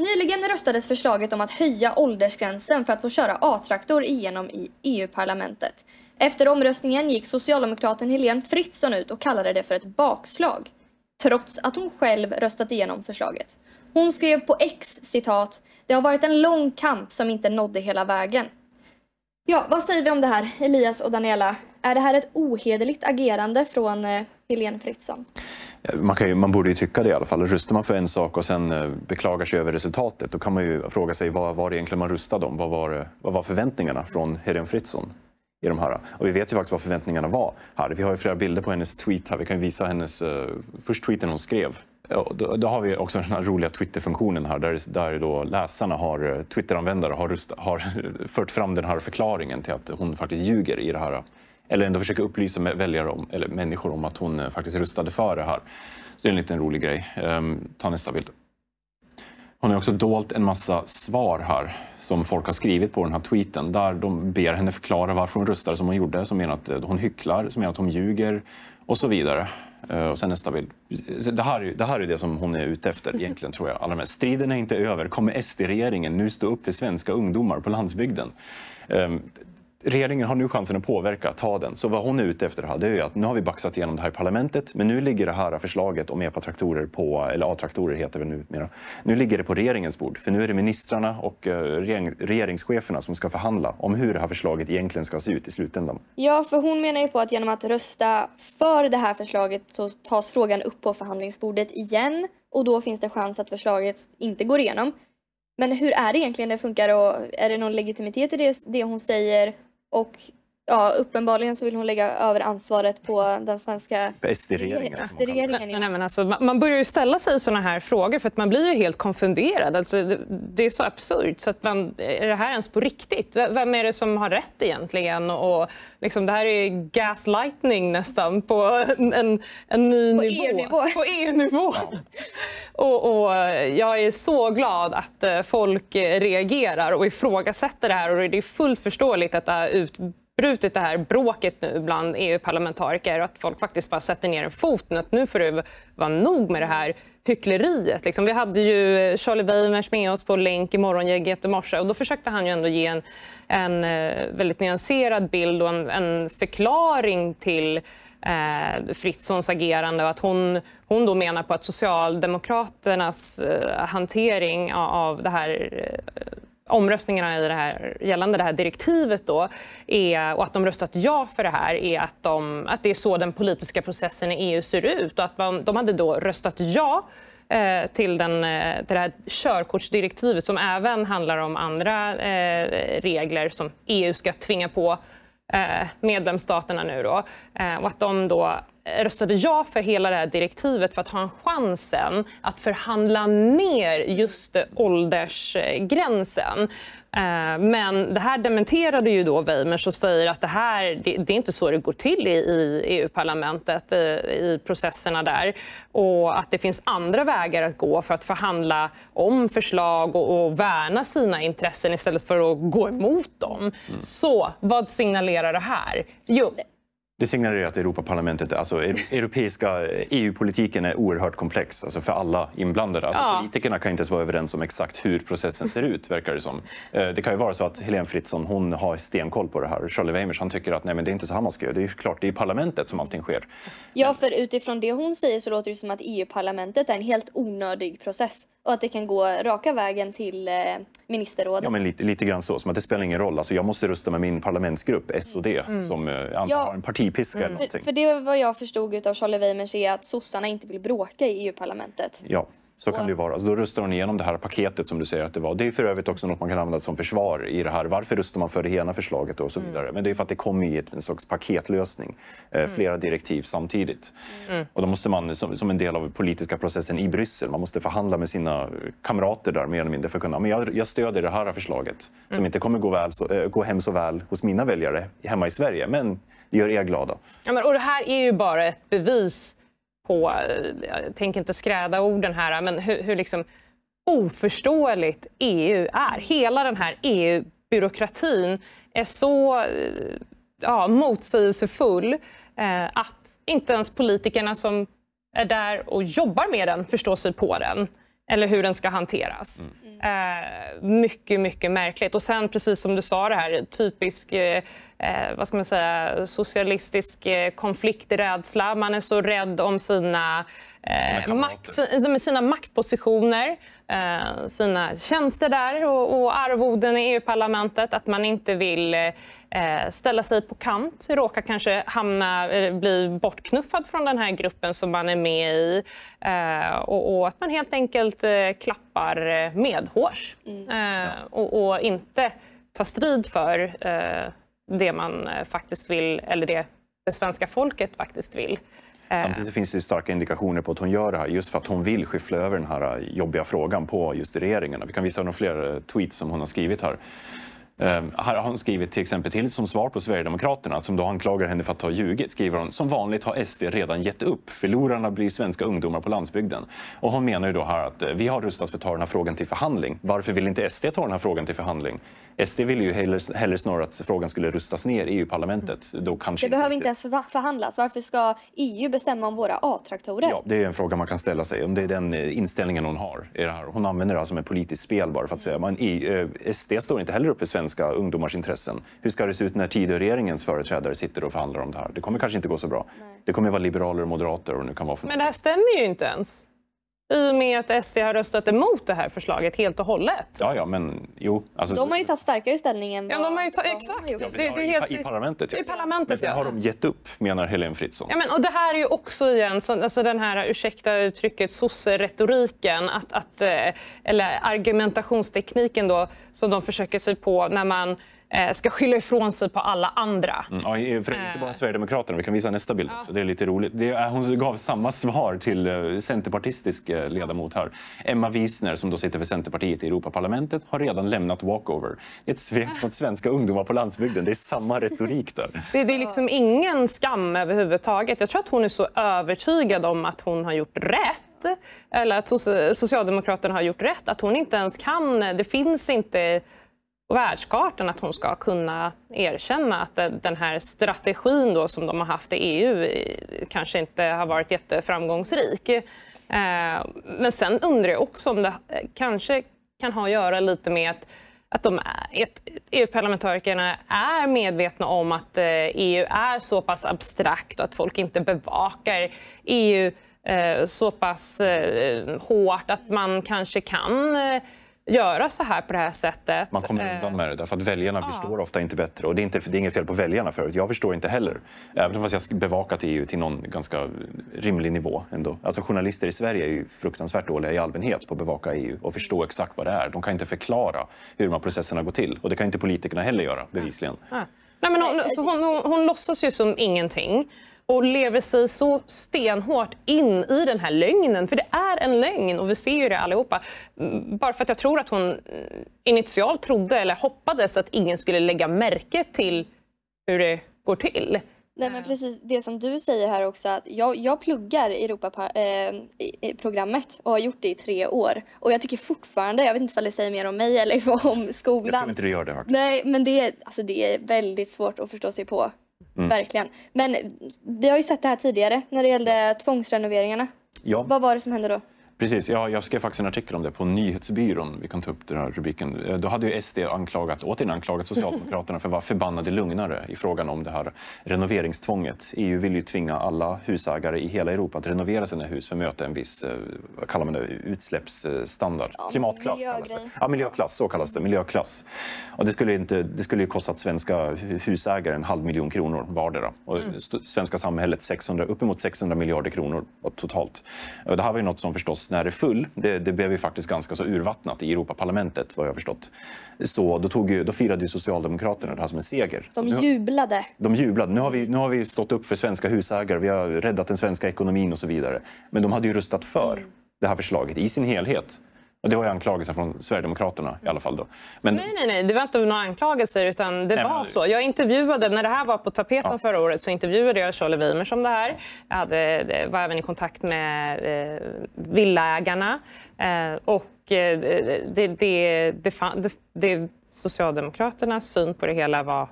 Nyligen röstades förslaget om att höja åldersgränsen för att få köra A-traktor igenom i EU-parlamentet. Efter omröstningen gick socialdemokraten Helene Fritzon ut och kallade det för ett bakslag. Trots att hon själv röstat igenom förslaget. Hon skrev på X citat, det har varit en lång kamp som inte nådde hela vägen. Ja, vad säger vi om det här, Elias och Daniela? Är det här ett ohederligt agerande från eh, Helene Fritzon? Man, ju, man, borde ju tycka det i alla fall. Rustar man för en sak och sen eh, beklagar sig över resultatet, då kan man ju fråga sig vad var det egentligen man rustade om? Vad var, vad var förväntningarna från Helene Fritzon? I de här. Och vi vet ju faktiskt vad förväntningarna var. Här, vi har ju flera bilder på hennes tweet här. Vi kan visa hennes... Eh, först tweeten hon skrev. Ja, då, då, har vi också den här roliga Twitter-funktionen här där, där då läsarna, har, eh, Twitter-användare, har, rust, har fört fram den här förklaringen till att hon faktiskt ljuger i det här eller ändå försöka upplysa väljare om, eller människor om att hon eh, faktiskt röstade för det här. Så det är en liten rolig grej. Ehm, ta nästa bild. Hon har också dolt en massa svar här som folk har skrivit på den här tweeten där de ber henne förklara varför hon röstade som hon gjorde, som menar att eh, hon hycklar, som menar att hon ljuger och så vidare. Eh, och sen nästa bild. Det här, det här är det som hon är ute efter mm-hmm. egentligen, tror jag. Allra mest. Striden är inte över. Kommer SD-regeringen nu stå upp för svenska ungdomar på landsbygden? Ehm, regeringen har nu chansen att påverka, ta den. Så vad hon är ute efter här, det är ju att nu har vi baxat igenom det här i parlamentet, men nu ligger det här förslaget om EPA-traktorer på, eller A-traktorer heter det numera, nu ligger det på regeringens bord. För nu är det ministrarna och eh, regering, regeringscheferna som ska förhandla om hur det här förslaget egentligen ska se ut i slutändan. Ja, för hon menar ju på att genom att rösta för det här förslaget så tas frågan upp på förhandlingsbordet igen och då finns det chans att förslaget inte går igenom. Men hur är det egentligen det funkar och är det någon legitimitet i det, det hon säger? Och ja, uppenbarligen så vill hon lägga över ansvaret på den svenska SD-regeringen. alltså, man börjar ju ställa sig såna här frågor för att man blir ju helt konfunderad. Alltså, det, är så absurt. Så att man, är det här ens på riktigt? Vem är det som har rätt egentligen? Och, liksom, det här är gaslightning nästan på en, en, ny på nivå. EU-nivå. På EU-nivå. Ja. och, och, jag är så glad att eh, folk reagerar och ifrågasätter det här. Och det är fullt förståeligt att det här ut utbrutit det här bråket nu bland EU-parlamentariker och att folk faktiskt bara sätter ner en fot. Att nu får det vara nog med det här hyckleriet. Liksom. Vi hade ju Charlie Weimers med oss på länk i Morgongänget i morse och då försökte han ju ändå ge en, en eh, väldigt nyanserad bild och en, en förklaring till eh, Fritzons agerande och att hon, hon då menar på att Socialdemokraternas eh, hantering av det här eh, omröstningarna i det här, gällande det här direktivet då, är, och att de röstat ja för det här är att, de, att det är så den politiska processen i EU ser ut. Och att man, de hade då röstat ja eh, till, den, eh, till det här körkortsdirektivet som även handlar om andra eh, regler som EU ska tvinga på eh, medlemsstaterna nu. Då. Eh, och att de då röstade ja för hela det här direktivet för att ha en chansen att förhandla ner just åldersgränsen. Eh, men det här dementerade ju då Weimers och säger att det här det, är inte så det går till i, EU-parlamentet, eh, i, processerna där. Och att det finns andra vägar att gå för att förhandla om förslag och, och värna sina intressen istället för att gå emot dem. Mm. Så vad signalerar det här? Jo, det signalerar att Europaparlamentet, alltså e- europeiska eh, EU-politiken är oerhört komplex alltså för alla inblandade. Alltså ja. Politikerna kan inte ens vara överens om exakt hur processen ser ut, verkar det som. Eh, det kan ju vara så att Helene Fritzon hon har stenkoll på det här. Charlie Weimers han tycker att nej, men det är inte så här man ska göra. Det är klart, det är i parlamentet som allting sker. Ja, för utifrån det hon säger så låter det som att EU-parlamentet är en helt onödig process och att det kan gå raka vägen till eh, ministerrådet. Ja, men lite, lite grann så, som att det spelar ingen roll. Alltså, jag måste rösta med min parlamentsgrupp, mm. SOD, mm. som eh, ja. har en partipiska mm. eller någonting. För, för det vad jag förstod av Charlie Weimers är att sossarna inte vill bråka i EU-parlamentet. Ja. Så kan det vara. då röstar hon igenom det här paketet som du säger att det var. Det är för övrigt också något man kan använda som försvar i det här. Varför röstar man för det ena förslaget och så mm. vidare? Mm. Men det är för att det kommer i en sorts paketlösning. Eh, mm. flera direktiv samtidigt. Mm. Och då måste man som, en del av politiska processen i Bryssel, man måste förhandla med sina kamrater där mer eller mindre för att kunna, men jag, jag stödjer det här förslaget som mm. inte kommer gå, väl eh, gå hem så väl hos mina väljare hemma i Sverige, men det gör er glada. Ja, men, och det här är ju bara ett bevis på, jag eh, tänker inte skräda orden här, men hur, hur liksom oförståeligt EU är. Hela den här EU-byråkratin är så eh, ja, motsägelsefull eh, att inte ens politikerna som är där och jobbar med den förstår sig på den eller hur den ska hanteras. Mm. Eh, mycket, mycket märkligt. Och sen, precis som du sa, det här typisk eh, eh, vad ska man säga, socialistisk eh, konflikträdsla. Man är så rädd om sina, eh, sina, makt, sina maktpositioner eh, sina tjänster där och, och arvoden i EU-parlamentet. Att man inte vill eh, ställa sig på kant, råka kanske hamna, eh, bli bortknuffad från den här gruppen som man är med i. Eh, och, och, att man helt enkelt eh, klappar medhårs mm. Eh, och, och, inte tar strid för det man faktiskt vill, eller det det svenska folket faktiskt vill. Eh. Samtidigt finns det starka indikationer på att hon gör det här just för att hon vill skyffla över den här eh, jobbiga frågan på just regeringen. Vi kan visa några fler eh, tweets som hon har skrivit här. Ehm, här har hon skrivit till exempel till som svar på Sverigedemokraterna som då anklagar henne för att ha ljugit. Skriver hon som vanligt har SD redan gett upp. Förlorarna blir svenska ungdomar på landsbygden. Och hon menar ju då här att vi har rustat för att ta den här frågan till förhandling. Varför vill inte SD ta den här frågan till förhandling? SD ville ju hellre, hellre snarare att frågan skulle rustas ner i EU-parlamentet. Mm. Då det behöver inte ens förhandlas. Varför ska EU bestämma om våra A-traktorer? Ja, det är en fråga man kan ställa sig, om det är den eh, inställningen hon har. I det här. Hon använder det här som ett politiskt spel bara för att säga att mm. e eh, SD står inte heller upp för svenska ungdomars intressen. Hur ska det se ut när Tidöregeringens företrädare sitter och förhandlar om det här? Det kommer kanske inte gå så bra. Nej. Det kommer vara liberaler och moderater och nu kan vara för Men det här stämmer ju inte ens i och med att SD har röstat emot det här förslaget helt och hållet. Ja, ja, men jo. Alltså, de har ju tagit starkare ställning än vad ja, de har ju ta, Exakt. Ja, det, det, det, helt, i, parlamentet, ja. I parlamentet, men sen har de gett upp, menar Helene Fritzon. Ja, men, och det här är ju också igen, alltså, den här, ursäkta uttrycket, sosse-retoriken. Att, att, eh, eller argumentationstekniken då, som de försöker sig på när man Eh, ska skylla ifrån sig på alla andra. Mm. Ja, inte bara eh. Sverigedemokraterna. Vi kan visa nästa bild. Också. Det är lite roligt. Det, hon gav samma svar till eh, centerpartistisk ledamot här. Emma Wiesner, som då sitter för Centerpartiet i Europaparlamentet, har redan lämnat walkover. Ett svek mot svenska ungdomar på landsbygden. Det är samma retorik där. Det, det är liksom ingen skam överhuvudtaget. Jag tror att hon är så övertygad om att hon har gjort rätt eller att Socialdemokraterna har gjort rätt. Att hon inte ens kan... Det finns inte världskartan att hon ska kunna erkänna att den här strategin då som de har haft i EU kanske inte har varit jätteframgångsrik. Eh, men sen undrar jag också om det kanske kan ha att göra lite med att att EU-parlamentarikerna e är medvetna om att EU eh, e är så pass abstrakt och att folk inte bevakar EU eh, så pass hårt att man kanske kan göra så här på det här sättet. Man kommer eh, undan med det, därför att väljarna ja. förstår ofta inte bättre. Och det är, inte, det är inget fel på väljarna förut. Jag förstår inte heller. Även fast jag bevakat EU till någon ganska rimlig nivå. Ändå. Alltså journalister i Sverige är ju fruktansvärt dåliga i allmänhet på att bevaka EU och förstå exakt vad det är. De kan inte förklara hur de här processerna går till. Och det kan inte politikerna heller göra, bevisligen. Ja. Ja. Nej, men hon, hon, hon, hon låtsas ju som ingenting och lever sig så stenhårt in i den här lögnen. För det är en lögn och vi ser ju det allihopa. Bara för att jag tror att hon initialt trodde eller hoppades att ingen skulle lägga märke till hur det går till. Nej men precis det som du säger här också att jag, jag pluggar Europaprogrammet eh, och har gjort det i tre år och jag tycker fortfarande, jag vet inte om det säger mer om mig eller om skolan. Jag tror inte du gör det. Faktiskt. Nej men det, alltså, det är väldigt svårt att förstå sig på Mm. Verkligen. Men vi har ju sett det här tidigare när det gällde tvångsrenoveringarna. Ja. Vad var det som hände då? Precis, ja, jag skrev faktiskt en artikel om det på Nyhetsbyrån. Vi kan ta upp den här rubriken. Eh, då hade ju SD anklagat, återigen anklagat Socialdemokraterna för att vara förbannade lugnare i frågan om det här renoveringstvånget. EU vill ju tvinga alla husägare i hela Europa att renovera sina hus för att möta en viss, eh, vad kallar man det, utsläppsstandard. Ja, Klimatklass kallas det. Ja, miljöklass, så kallas det. Miljöklass. Och det skulle, inte, det skulle ju kostat svenska husägare en halv miljon kronor vardera och mm. svenska samhället 600, uppemot 600 miljarder kronor totalt. Det här var ju något som förstås när det, full. det, blev ju faktiskt ganska så urvattnat i Europaparlamentet, vad jag förstått. Så då, tog ju, då firade ju Socialdemokraterna det här som en seger. De jublade. de jublade. Nu har, vi, nu har vi stått upp för svenska husägare, vi har räddat den svenska ekonomin och så vidare. Men de hade ju röstat för mm. det här förslaget i sin helhet. Och det var ju anklagelser från Sverigedemokraterna i alla fall. Då. Men... Nej, nej, nej, det var inte några anklagelser. utan det nej, var men... så. Jag intervjuade, när det här var på tapeten ja. förra året, så intervjuade jag Charlie Weimers om det här. Jag hade, eh, var även i kontakt med eh, villaägarna. Eh, och eh, det, det, det, fan, det, Socialdemokraternas syn på det hela var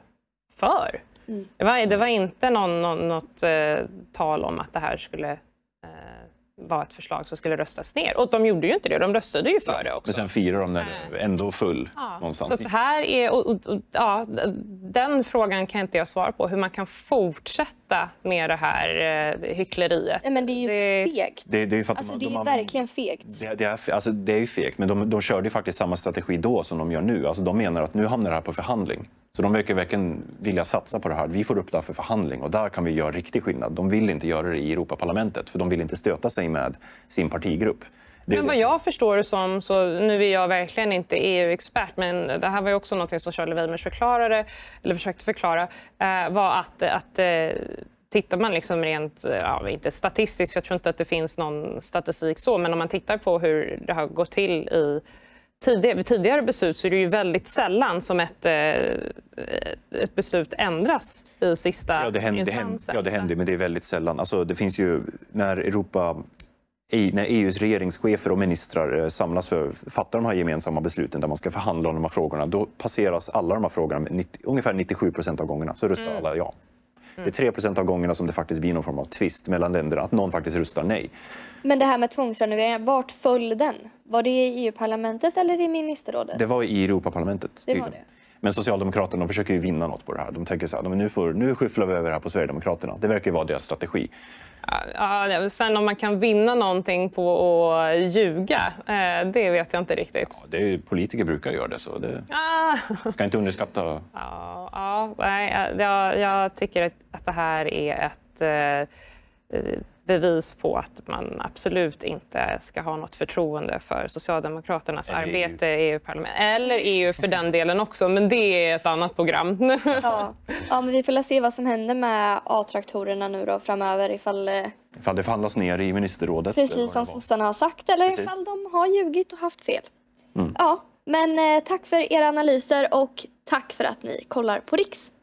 för. Mm. Det, var, det var inte någon, någon, något eh, tal om att det här skulle var ett förslag som skulle röstas ner. Och de gjorde ju inte det, de röstade ju för ja, det också. Men sen firar de när den ändå full ja. någonstans. Så här är, och, och, och, ja, den frågan kan inte jag svara på, hur man kan fortsätta med det här eh, hyckleriet. men det är ju det... fegt. Det, det är, ju alltså, de, de, de, verkligen fegt. Det, det, är, alltså, det är ju fegt, men de, de körde faktiskt samma strategi då som de gör nu. Alltså, de menar att nu hamnar det här på förhandling. Så de verkar verkligen vilja satsa på det här. Vi får upp det här för förhandling och där kan vi göra riktig skillnad. De vill inte göra det i Europaparlamentet för de vill inte stöta sig med sin partigrupp. Men vad jag förstår det som, så nu är jag verkligen inte EU-expert, men det här var ju också något som Charlie Weimers förklarade, eller försökte förklara, eh, var att, att eh, Tittar man liksom rent, ja, inte statistiskt, för jag tror inte att det finns någon statistik så, men om man tittar på hur det har gått till i tidigare, vid tidigare beslut så är det ju väldigt sällan som ett, eh, ett beslut ändras i sista ja, det händer, instansen. Det händer, ja, det händer, men det är väldigt sällan. Alltså, det finns ju när Europa i, när EUs regeringschefer och ministrar eh, samlas för att fatta de här gemensamma besluten där man ska förhandla om de här frågorna, då passeras alla de här frågorna, 90, ungefär 97 procent av gångerna, så röstar mm. alla ja. Det är 3 mm. av gångerna som det faktiskt blir någon form av tvist mellan länderna, att någon faktiskt röstar nej. Men det här med tvångsrenoveringar, vart föll den? Var det i EU-parlamentet eller i ministerrådet? Det var i Europaparlamentet. Det var det. Men Socialdemokraterna de försöker ju vinna något på det här. De tänker så här, nu, får, nu skyfflar vi över det här på Sverigedemokraterna. Det verkar ju vara deras strategi. Ja, sen om man kan vinna någonting på att ljuga, eh, det vet jag inte riktigt. Ja, det är, politiker brukar göra det, så det ah. ska inte underskatta. Ja, ja, nej, jag, jag tycker att det här är ett eh, bevis på att man absolut inte ska ha något förtroende för Socialdemokraternas Eller arbete EU. i EU-parlamentet. Eller EU för den delen också, men det är ett annat program. ja. ja, men vi får se vad som händer med A-traktorerna nu då framöver ifall eh, Ifall det förhandlas ner i ministerrådet. Precis som sossarna har sagt, eller Precis. ifall de har ljugit och haft fel. Mm. Ja, men eh, tack för era analyser och tack för att ni kollar på Riks.